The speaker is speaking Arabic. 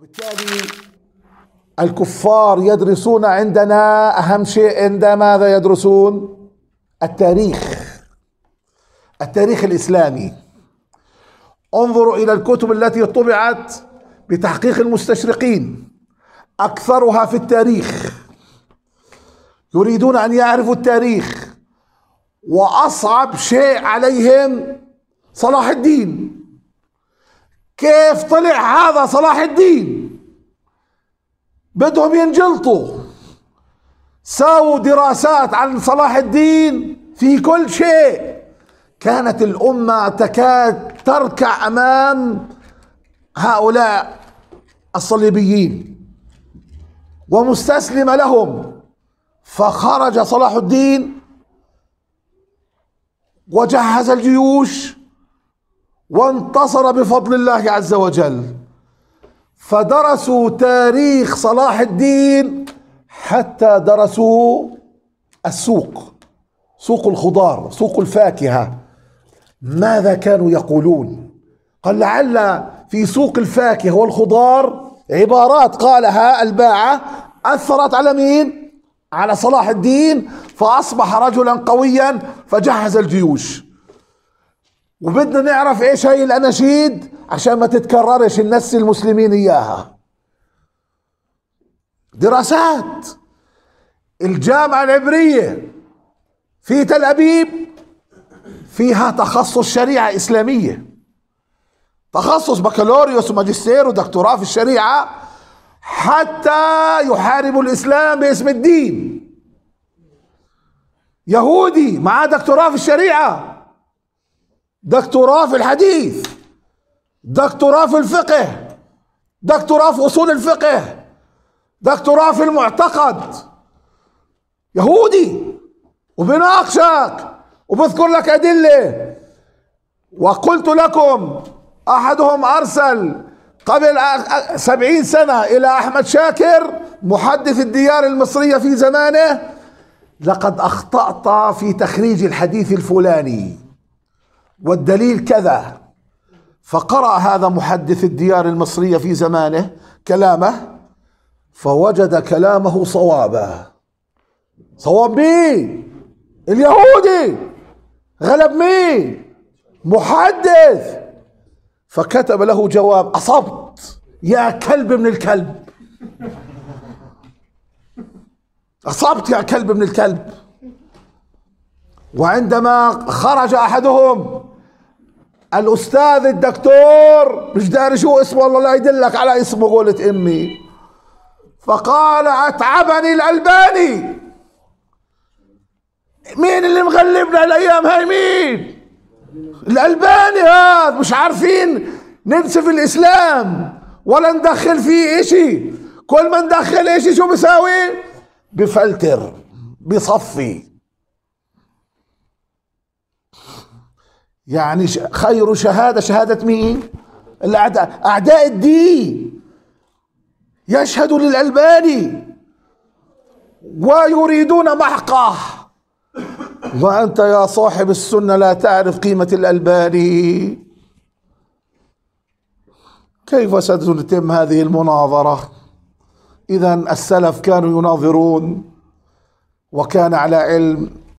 وبالتالي الكفار يدرسون عندنا أهم شيء عند ماذا يدرسون التاريخ التاريخ الإسلامي انظروا إلى الكتب التي طبعت بتحقيق المستشرقين أكثرها في التاريخ يريدون أن يعرفوا التاريخ وأصعب شيء عليهم صلاح الدين كيف طلع هذا صلاح الدين بدهم ينجلطوا ساووا دراسات عن صلاح الدين في كل شيء كانت الأمة تكاد تركع أمام هؤلاء الصليبيين ومستسلم لهم فخرج صلاح الدين وجهز الجيوش وانتصر بفضل الله عز وجل فدرسوا تاريخ صلاح الدين حتى درسوا السوق سوق الخضار سوق الفاكهة ماذا كانوا يقولون قال لعل في سوق الفاكهة والخضار عبارات قالها الباعة أثرت على مين على صلاح الدين فأصبح رجلا قويا فجهز الجيوش وبدنا نعرف ايش هي الاناشيد عشان ما تتكررش الناس المسلمين اياها دراسات الجامعة العبرية في تل أبيب فيها تخصص شريعة إسلامية تخصص بكالوريوس وماجستير ودكتوراه في الشريعة حتى يحاربوا الإسلام باسم الدين يهودي معاه دكتوراه في الشريعة دكتوراه في الحديث دكتوراه في الفقه دكتوراه في اصول الفقه دكتوراه في المعتقد يهودي وبيناقشك وبذكر لك ادله وقلت لكم احدهم ارسل قبل سبعين سنة إلى أحمد شاكر محدث الديار المصرية في زمانه لقد أخطأت في تخريج الحديث الفلاني والدليل كذا فقرأ هذا محدث الديار المصرية في زمانه كلامه فوجد كلامه صوابا صواب مين اليهودي غلب مين محدث فكتب له جواب أصبت يا كلب من الكلب أصبت يا كلب من الكلب وعندما خرج أحدهم الاستاذ الدكتور مش داري شو اسمه والله لا يدلك على اسمه قولت امي فقال اتعبني الالباني مين اللي مغلبنا الايام هاي مين الالباني هذا مش عارفين ننسف الاسلام ولا ندخل فيه اشي كل ما ندخل اشي شو بيساوي بفلتر بصفي يعني خير شهادة شهادة مين الأعداء أعداء الدين يشهد للألباني ويريدون محقه وأنت يا صاحب السنة لا تعرف قيمة الألباني كيف ستتم هذه المناظرة إذا السلف كانوا يناظرون وكان على علم